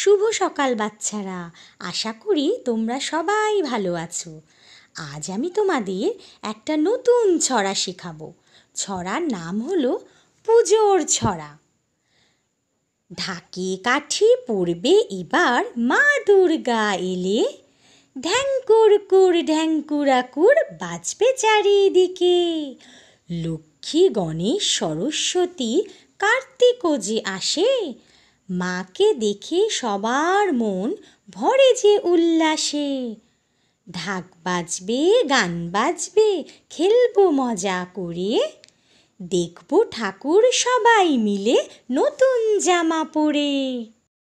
শুভ সকাল বাচ্চারা আশা করি তোমরা সবাই ভালো আছো আজ আমি তোমাদের একটা নতুন ছড়া শেখাবো ছড়ার নাম হলো পুজোর ছড়া ঢাকে কাঠি পড়বে এবার মা দুর্গা এলে ঢ্যাঙ্কুর কুর ঢ্যাঙ্কুরাকুর বাজবে চারিদিকে লক্ষ্মী গণেশ সরস্বতী কার্তিকও যে আসে মাকে দেখে সবার মন ভরে যে উল্লাসে ঢাক বাজবে গান বাজবে খেলবো মজা করে দেখব ঠাকুর সবাই মিলে নতুন জামা পরে